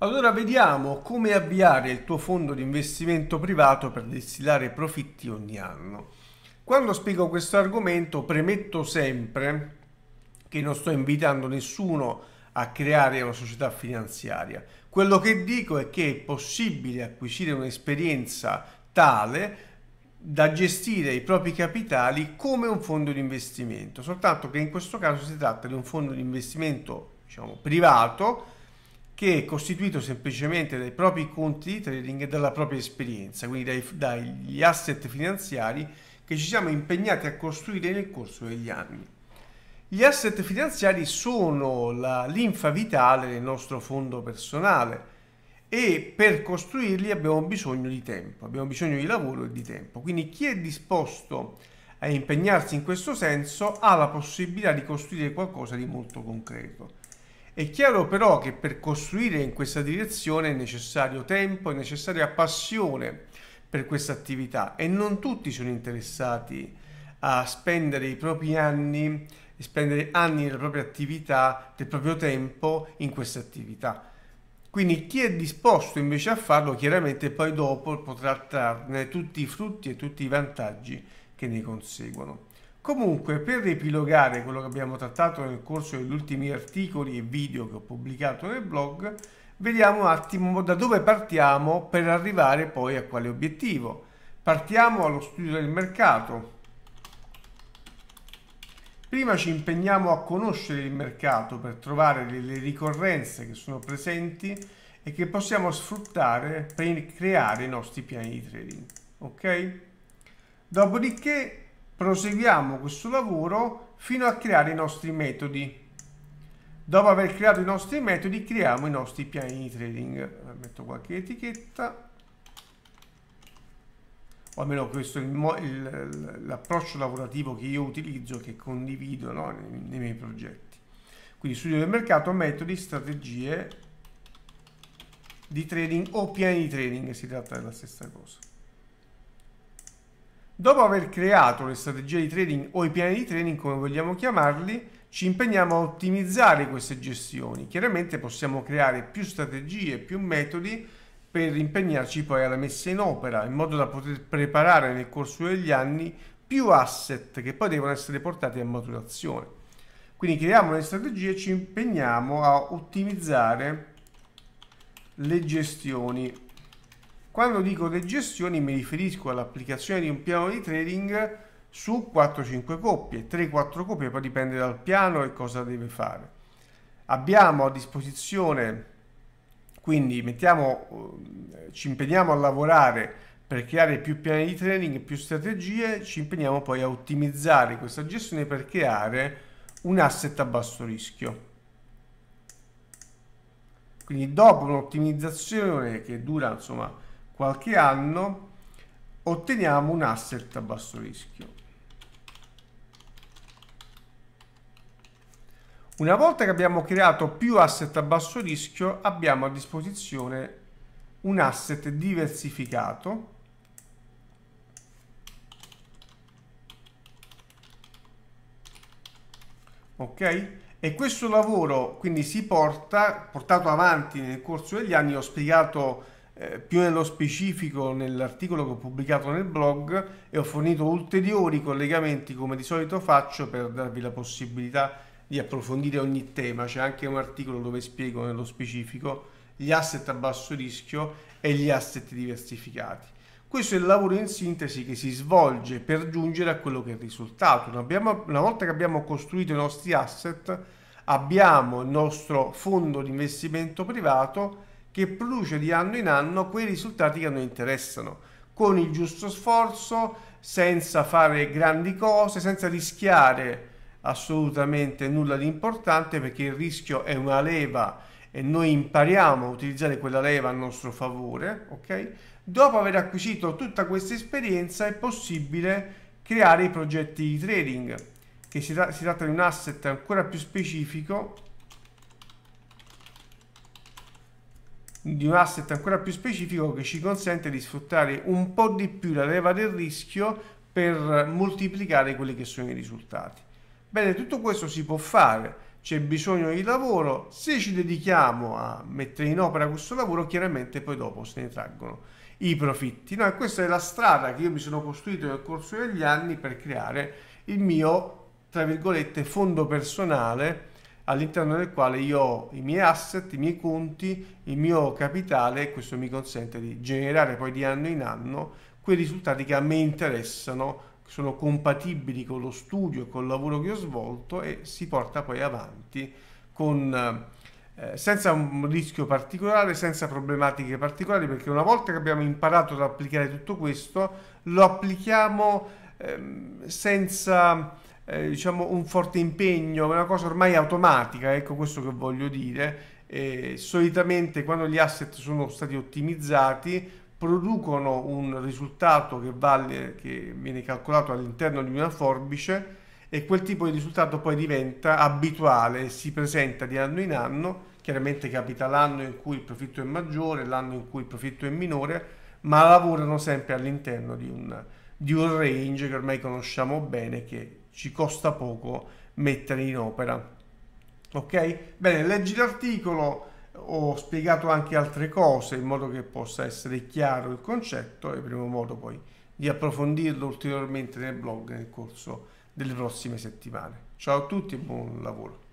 Allora vediamo come avviare il tuo fondo di investimento privato per distillare profitti ogni anno. Quando spiego questo argomento premetto sempre che non sto invitando nessuno a creare una società finanziaria. Quello che dico è che è possibile acquisire un'esperienza tale da gestire i propri capitali come un fondo di investimento, soltanto che in questo caso si tratta di un fondo di investimento diciamo, privato che è costituito semplicemente dai propri conti di trading e dalla propria esperienza, quindi dai, dagli asset finanziari che ci siamo impegnati a costruire nel corso degli anni. Gli asset finanziari sono la linfa vitale del nostro fondo personale e per costruirli abbiamo bisogno di tempo, abbiamo bisogno di lavoro e di tempo. Quindi chi è disposto a impegnarsi in questo senso ha la possibilità di costruire qualcosa di molto concreto. È chiaro però che per costruire in questa direzione è necessario tempo, è necessaria passione per questa attività e non tutti sono interessati a spendere i propri anni, spendere anni della propria attività, del proprio tempo in questa attività. Quindi chi è disposto invece a farlo chiaramente poi dopo potrà trarne tutti i frutti e tutti i vantaggi che ne conseguono. Comunque, per riepilogare quello che abbiamo trattato nel corso degli ultimi articoli e video che ho pubblicato nel blog, vediamo un attimo da dove partiamo per arrivare poi a quale obiettivo. Partiamo allo studio del mercato. Prima ci impegniamo a conoscere il mercato per trovare delle ricorrenze che sono presenti e che possiamo sfruttare per creare i nostri piani di trading. Ok? Dopodiché proseguiamo questo lavoro fino a creare i nostri metodi. Dopo aver creato i nostri metodi creiamo i nostri piani di trading. Metto qualche etichetta, o almeno questo è l'approccio lavorativo che io utilizzo, che condivido no, nei, nei miei progetti. Quindi studio del mercato, metodi, strategie di trading o piani di trading, si tratta della stessa cosa. Dopo aver creato le strategie di trading o i piani di trading, come vogliamo chiamarli, ci impegniamo a ottimizzare queste gestioni. Chiaramente possiamo creare più strategie, più metodi per impegnarci poi alla messa in opera, in modo da poter preparare nel corso degli anni più asset che poi devono essere portati a maturazione. Quindi creiamo le strategie e ci impegniamo a ottimizzare le gestioni quando dico digestioni mi riferisco all'applicazione di un piano di trading su 4-5 coppie, 3-4 coppie, poi dipende dal piano e cosa deve fare. Abbiamo a disposizione, quindi mettiamo, eh, ci impegniamo a lavorare per creare più piani di trading, più strategie, ci impegniamo poi a ottimizzare questa gestione per creare un asset a basso rischio. Quindi dopo un'ottimizzazione che dura insomma qualche anno otteniamo un asset a basso rischio. Una volta che abbiamo creato più asset a basso rischio abbiamo a disposizione un asset diversificato ok? E questo lavoro quindi si porta, portato avanti nel corso degli anni, ho spiegato eh, più nello specifico nell'articolo che ho pubblicato nel blog e ho fornito ulteriori collegamenti come di solito faccio per darvi la possibilità di approfondire ogni tema. C'è anche un articolo dove spiego nello specifico gli asset a basso rischio e gli asset diversificati. Questo è il lavoro in sintesi che si svolge per giungere a quello che è il risultato. una volta che abbiamo costruito i nostri asset, abbiamo il nostro fondo di investimento privato che produce di anno in anno quei risultati che a noi interessano, con il giusto sforzo, senza fare grandi cose, senza rischiare assolutamente nulla di importante perché il rischio è una leva e noi impariamo a utilizzare quella leva a nostro favore, ok? Dopo aver acquisito tutta questa esperienza è possibile creare i progetti di trading, che si, tra si tratta di un asset ancora più specifico di un asset ancora più specifico che ci consente di sfruttare un po' di più la leva del rischio per moltiplicare quelli che sono i risultati. Bene, tutto questo si può fare, c'è bisogno di lavoro, se ci dedichiamo a mettere in opera questo lavoro chiaramente poi dopo se ne traggono i profitti. No, questa è la strada che io mi sono costruito nel corso degli anni per creare il mio, tra virgolette, fondo personale all'interno del quale io ho i miei asset, i miei conti, il mio capitale e questo mi consente di generare poi di anno in anno quei risultati che a me interessano, che sono compatibili con lo studio e col lavoro che ho svolto e si porta poi avanti con, eh, senza un rischio particolare, senza problematiche particolari, perché una volta che abbiamo imparato ad applicare tutto questo, lo applichiamo ehm, senza eh, diciamo un forte impegno, è una cosa ormai automatica, ecco questo che voglio dire. Eh, solitamente quando gli asset sono stati ottimizzati producono un risultato che, vale, che viene calcolato all'interno di una forbice e quel tipo di risultato poi diventa abituale, si presenta di anno in anno, chiaramente capita l'anno in cui il profitto è maggiore, l'anno in cui il profitto è minore, ma lavorano sempre all'interno di un, di un range che ormai conosciamo bene che ci costa poco mettere in opera. Ok? Bene, leggi l'articolo, ho spiegato anche altre cose in modo che possa essere chiaro il concetto e avremo modo poi di approfondirlo ulteriormente nel blog nel corso delle prossime settimane. Ciao a tutti e buon lavoro.